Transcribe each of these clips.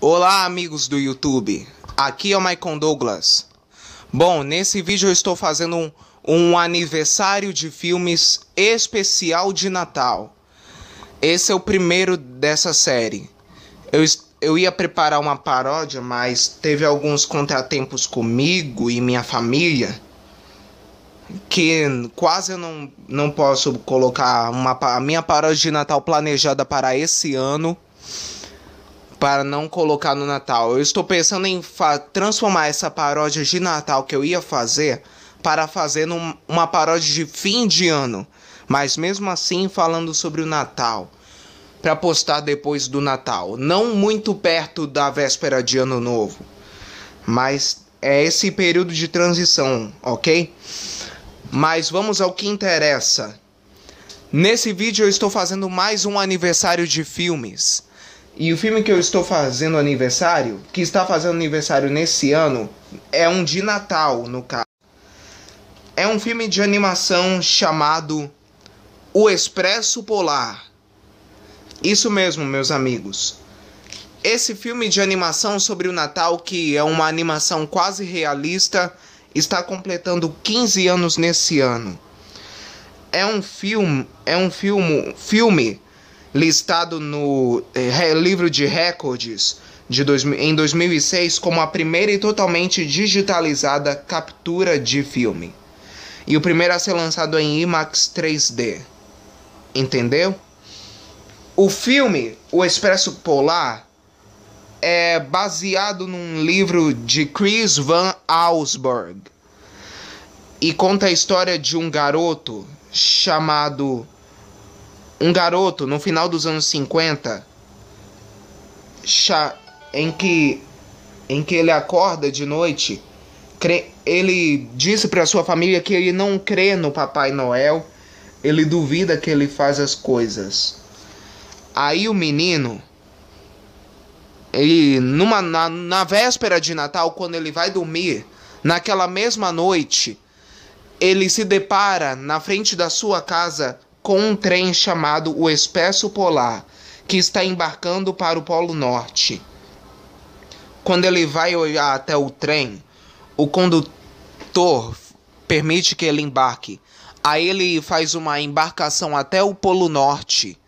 Olá amigos do YouTube, aqui é o Maicon Douglas. Bom, nesse vídeo eu estou fazendo um, um aniversário de filmes especial de Natal. Esse é o primeiro dessa série. Eu, eu ia preparar uma paródia, mas teve alguns contratempos comigo e minha família que quase eu não, não posso colocar uma, a minha paródia de Natal planejada para esse ano para não colocar no Natal. Eu estou pensando em transformar essa paródia de Natal que eu ia fazer para fazer num, uma paródia de fim de ano, mas mesmo assim falando sobre o Natal, para postar depois do Natal, não muito perto da véspera de Ano Novo, mas é esse período de transição, ok? Mas vamos ao que interessa. Nesse vídeo eu estou fazendo mais um aniversário de filmes. E o filme que eu estou fazendo aniversário, que está fazendo aniversário nesse ano, é um de Natal, no caso. É um filme de animação chamado O Expresso Polar. Isso mesmo, meus amigos. Esse filme de animação sobre o Natal, que é uma animação quase realista, está completando 15 anos nesse ano. É um filme, é um filme, filme listado no é, livro de recordes de dois, em 2006 como a primeira e totalmente digitalizada captura de filme. E o primeiro a ser lançado em IMAX 3D. Entendeu? O filme O Expresso Polar é baseado num livro de Chris Van Allsburg e conta a história de um garoto chamado um garoto no final dos anos 50 em que em que ele acorda de noite ele disse para sua família que ele não crê no Papai Noel ele duvida que ele faz as coisas aí o menino ele numa na, na véspera de Natal quando ele vai dormir naquela mesma noite ele se depara na frente da sua casa com um trem chamado o Expresso Polar, que está embarcando para o Polo Norte. Quando ele vai olhar até o trem, o condutor permite que ele embarque. Aí ele faz uma embarcação até o Polo Norte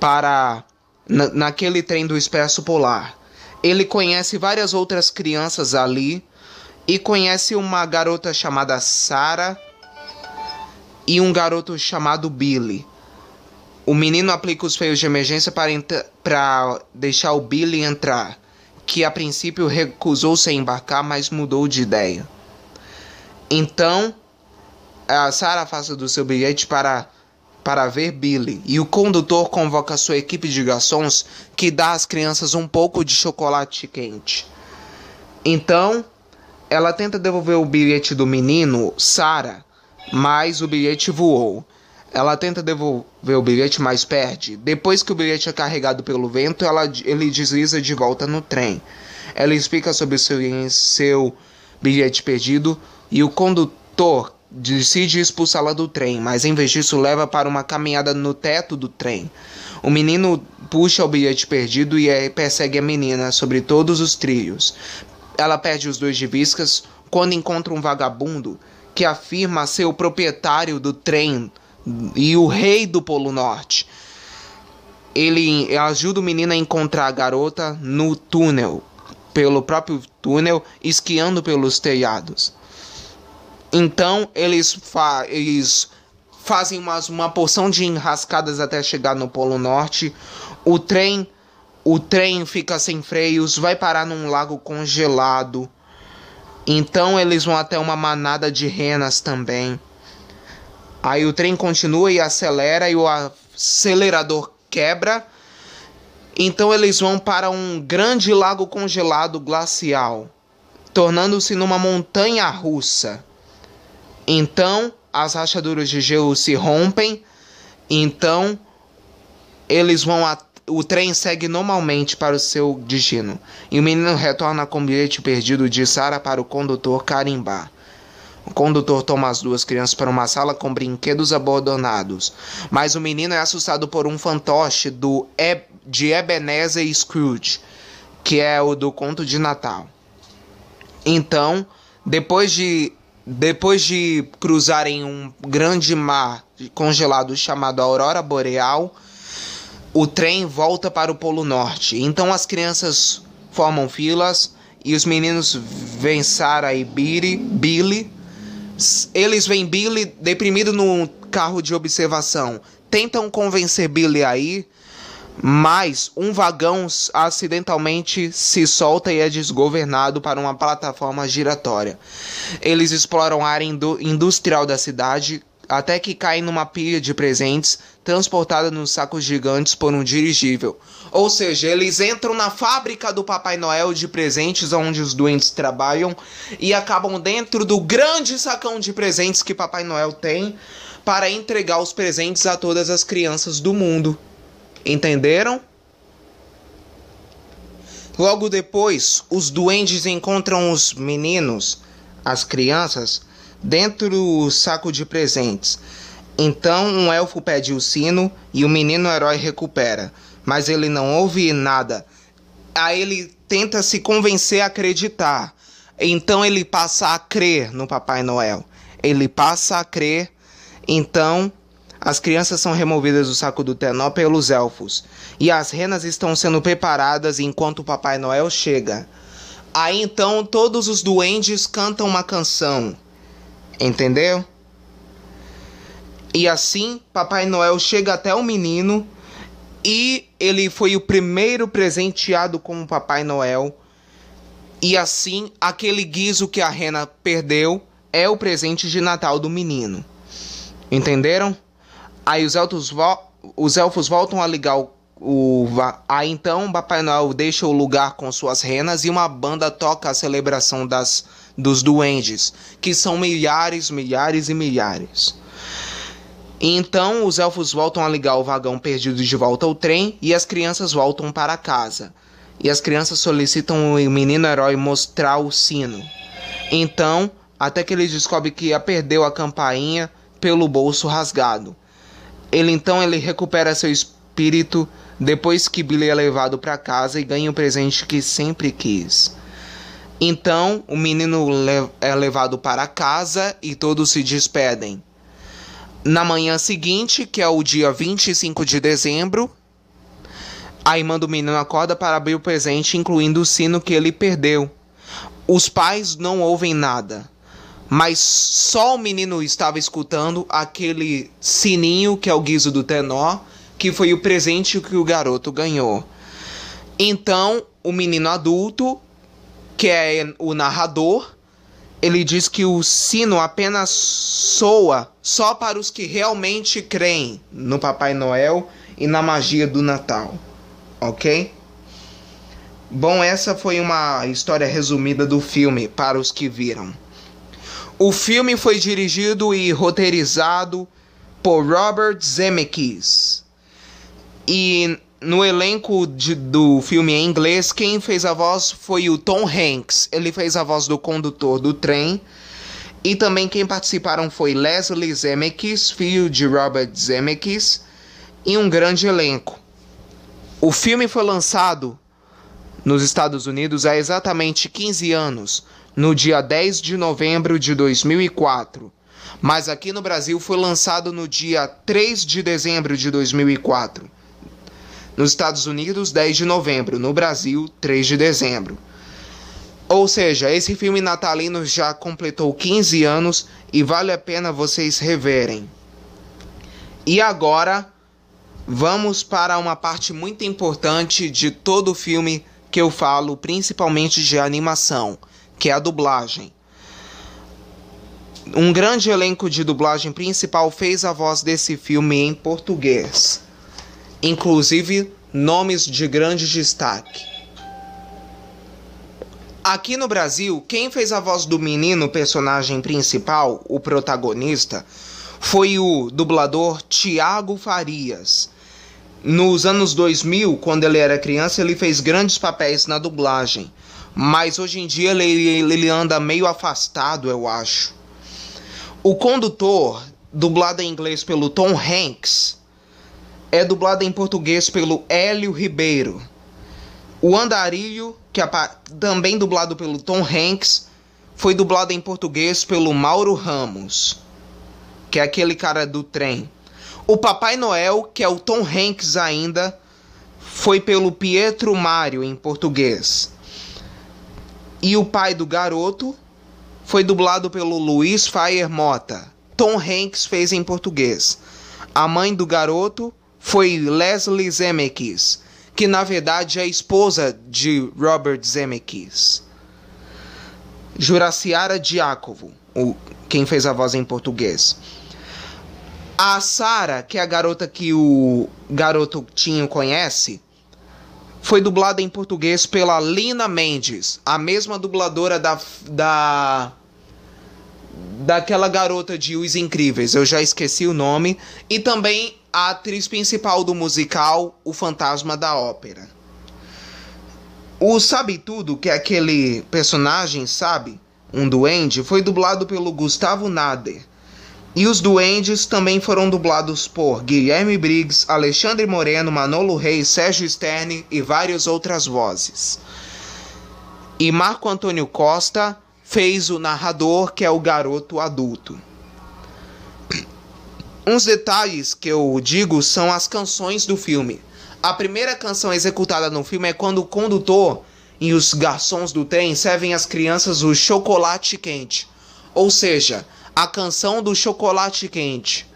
para na, naquele trem do Expresso Polar. Ele conhece várias outras crianças ali e conhece uma garota chamada Sarah e um garoto chamado Billy. O menino aplica os feios de emergência para, para deixar o Billy entrar, que a princípio recusou-se a embarcar, mas mudou de ideia. Então, a Sarah afasta do seu bilhete para, para ver Billy, e o condutor convoca sua equipe de garçons que dá às crianças um pouco de chocolate quente. Então, ela tenta devolver o bilhete do menino, Sarah, mas o bilhete voou. Ela tenta devolver o bilhete, mas perde. Depois que o bilhete é carregado pelo vento, ela, ele desliza de volta no trem. Ela explica sobre seu, seu bilhete perdido e o condutor decide expulsá-la do trem, mas em vez disso leva para uma caminhada no teto do trem. O menino puxa o bilhete perdido e persegue a menina sobre todos os trilhos. Ela perde os dois de viscas quando encontra um vagabundo que afirma ser o proprietário do trem e o rei do Polo Norte. Ele ajuda o menino a encontrar a garota no túnel, pelo próprio túnel, esquiando pelos telhados. Então eles, fa eles fazem umas, uma porção de enrascadas até chegar no Polo Norte. O trem, o trem fica sem freios, vai parar num lago congelado então eles vão até uma manada de renas também. Aí o trem continua e acelera e o acelerador quebra. Então eles vão para um grande lago congelado glacial, tornando-se numa montanha russa. Então as rachaduras de gelo se rompem. Então eles vão até o trem segue normalmente para o seu destino e o menino retorna com o bilhete perdido de Sara para o condutor carimbar. O condutor toma as duas crianças para uma sala com brinquedos abandonados, mas o menino é assustado por um fantoche do e de Ebenezer Scrooge, que é o do conto de Natal. Então, depois de depois de cruzarem um grande mar congelado chamado Aurora Boreal, o trem volta para o Polo Norte. Então as crianças formam filas e os meninos vêm Sarah e Billy. Billy. Eles veem Billy deprimido num carro de observação. Tentam convencer Billy aí, mas um vagão acidentalmente se solta e é desgovernado para uma plataforma giratória. Eles exploram a área industrial da cidade, até que caem numa pilha de presentes transportada nos sacos gigantes por um dirigível. Ou seja, eles entram na fábrica do Papai Noel de presentes onde os doentes trabalham e acabam dentro do grande sacão de presentes que Papai Noel tem para entregar os presentes a todas as crianças do mundo. Entenderam? Logo depois, os duendes encontram os meninos, as crianças, dentro do saco de presentes. Então um elfo pede o sino e o menino herói recupera, mas ele não ouve nada. Aí ele tenta se convencer a acreditar. Então ele passa a crer no Papai Noel. Ele passa a crer. Então as crianças são removidas do saco do Tenó pelos elfos. E as renas estão sendo preparadas enquanto o Papai Noel chega. Aí então todos os duendes cantam uma canção. Entendeu? E assim, Papai Noel chega até o menino e ele foi o primeiro presenteado o Papai Noel. E assim, aquele guiso que a rena perdeu é o presente de Natal do menino. Entenderam? Aí os elfos, vo os elfos voltam a ligar o, o. Aí então, Papai Noel deixa o lugar com suas renas e uma banda toca a celebração das dos duendes, que são milhares, milhares e milhares. Então os elfos voltam a ligar o vagão perdido de volta ao trem e as crianças voltam para casa. E as crianças solicitam o menino herói mostrar o sino. Então, até que ele descobre que a perdeu a campainha pelo bolso rasgado. Ele então ele recupera seu espírito depois que Billy é levado para casa e ganha o presente que sempre quis. Então o menino é levado para casa e todos se despedem. Na manhã seguinte, que é o dia 25 de dezembro, a irmã do menino acorda para abrir o presente, incluindo o sino que ele perdeu. Os pais não ouvem nada, mas só o menino estava escutando aquele sininho que é o guiso do tenor, que foi o presente que o garoto ganhou. Então, o menino adulto que é o narrador, ele diz que o sino apenas soa só para os que realmente creem no Papai Noel e na magia do Natal, ok? Bom, essa foi uma história resumida do filme para os que viram. O filme foi dirigido e roteirizado por Robert Zemeckis. E no elenco de, do filme em inglês, quem fez a voz foi o Tom Hanks. Ele fez a voz do condutor do trem. E também quem participaram foi Leslie Zemeckis, filho de Robert Zemeckis, e um grande elenco. O filme foi lançado nos Estados Unidos há exatamente 15 anos, no dia 10 de novembro de 2004, mas aqui no Brasil foi lançado no dia 3 de dezembro de 2004. Nos Estados Unidos, 10 de novembro. No Brasil, 3 de dezembro. Ou seja, esse filme natalino já completou 15 anos e vale a pena vocês reverem. E agora, vamos para uma parte muito importante de todo o filme que eu falo, principalmente de animação, que é a dublagem. Um grande elenco de dublagem principal fez a voz desse filme em português inclusive nomes de grande destaque. Aqui no Brasil, quem fez a voz do menino personagem principal, o protagonista, foi o dublador Tiago Farias. Nos anos 2000, quando ele era criança, ele fez grandes papéis na dublagem, mas hoje em dia ele, ele anda meio afastado, eu acho. O condutor, dublado em inglês pelo Tom Hanks, é dublada em português pelo Hélio Ribeiro. O Andarilho, que é também dublado pelo Tom Hanks, foi dublado em português pelo Mauro Ramos, que é aquele cara do trem. O Papai Noel, que é o Tom Hanks ainda, foi pelo Pietro Mário em português. E o pai do garoto foi dublado pelo Luiz Fire Mota. Tom Hanks fez em português. A mãe do garoto foi Leslie Zemeckis, que na verdade é a esposa de Robert Zemeckis. Juraciara Diácovo, o, quem fez a voz em português. A Sara, que é a garota que o garoto Tinho conhece, foi dublada em português pela Lina Mendes, a mesma dubladora da da daquela garota de Os Incríveis, eu já esqueci o nome, e também a atriz principal do musical O Fantasma da Ópera. O Sabe Tudo que é aquele personagem sabe, um duende, foi dublado pelo Gustavo Nader. E os duendes também foram dublados por Guilherme Briggs, Alexandre Moreno, Manolo Reis, Sérgio Stern e várias outras vozes. E Marco Antônio Costa fez o narrador, que é o garoto adulto. Uns detalhes que eu digo são as canções do filme. A primeira canção executada no filme é quando o condutor e os garçons do trem servem às crianças o chocolate quente, ou seja, a canção do chocolate quente,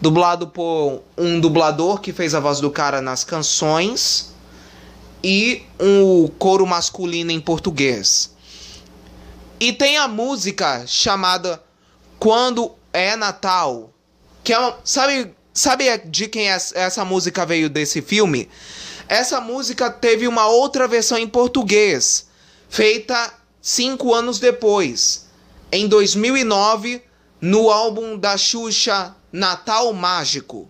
dublado por um dublador que fez a voz do cara nas canções e um coro masculino em português. E tem a música chamada Quando é Natal, que é uma, sabe, sabe de quem é essa, essa música veio desse filme? Essa música teve uma outra versão em português, feita cinco anos depois, em 2009, no álbum da Xuxa Natal Mágico.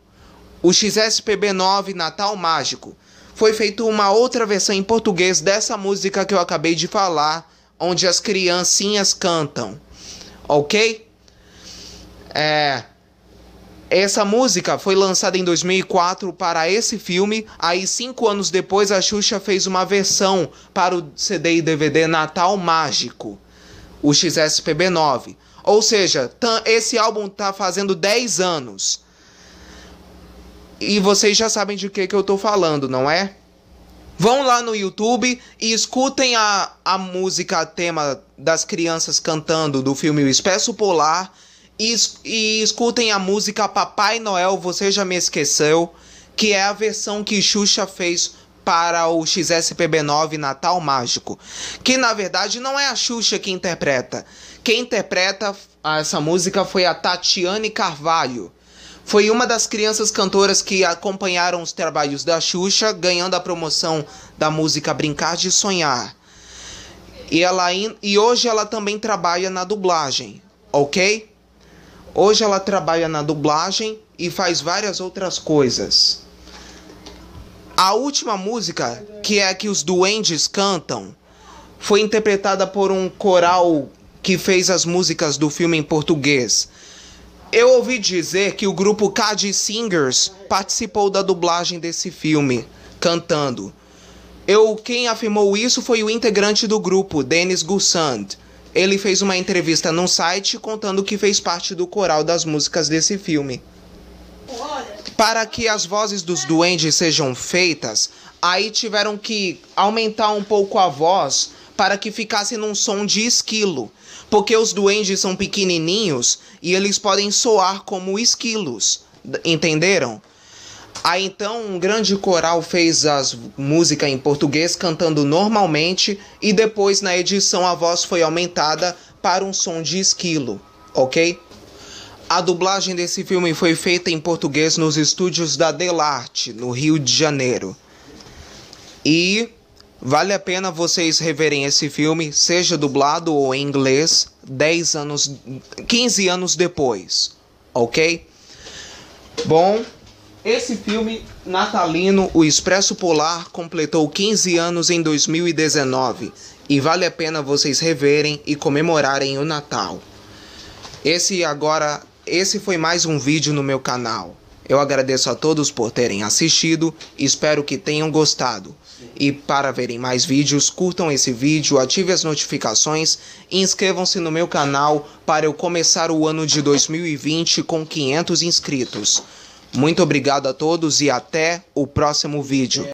O XSPB9 Natal Mágico. Foi feita uma outra versão em português dessa música que eu acabei de falar, onde as criancinhas cantam. Ok? É. Essa música foi lançada em 2004 para esse filme, aí cinco anos depois a Xuxa fez uma versão para o CD e DVD Natal Mágico, o XSPB9. Ou seja, esse álbum está fazendo 10 anos. E vocês já sabem de que, que eu estou falando, não é? Vão lá no YouTube e escutem a, a música tema das crianças cantando do filme O Espesso Polar e, escutem a música Papai Noel Você Já Me Esqueceu, que é a versão que Xuxa fez para o XSPB9 Natal Mágico, que na verdade não é a Xuxa que interpreta. Quem interpreta essa música foi a Tatiane Carvalho. Foi uma das crianças cantoras que acompanharam os trabalhos da Xuxa, ganhando a promoção da música Brincar de Sonhar. E, ela in... e hoje ela também trabalha na dublagem, ok? Hoje ela trabalha na dublagem e faz várias outras coisas. A última música, que é a que os duendes cantam, foi interpretada por um coral que fez as músicas do filme em português. Eu ouvi dizer que o grupo Cad Singers participou da dublagem desse filme, cantando. Eu, quem afirmou isso foi o integrante do grupo, Dennis Gussand. Ele fez uma entrevista num site contando que fez parte do coral das músicas desse filme. Para que as vozes dos duendes sejam feitas, aí tiveram que aumentar um pouco a voz para que ficasse num som de esquilo, porque os duendes são pequenininhos e eles podem soar como esquilos, entenderam? Aí então um grande coral fez as música em português cantando normalmente e depois na edição a voz foi aumentada para um som de esquilo, ok? A dublagem desse filme foi feita em português nos estúdios da Delarte, no Rio de Janeiro. E vale a pena vocês reverem esse filme, seja dublado ou em inglês, 10 anos, 15 anos depois, ok? Bom, esse filme natalino, O Expresso Polar, completou 15 anos em 2019 e vale a pena vocês reverem e comemorarem o Natal. Esse agora, esse foi mais um vídeo no meu canal. Eu agradeço a todos por terem assistido, espero que tenham gostado. E para verem mais vídeos, curtam esse vídeo, ativem as notificações e inscrevam-se no meu canal para eu começar o ano de 2020 com 500 inscritos. Muito obrigado a todos e até o próximo vídeo.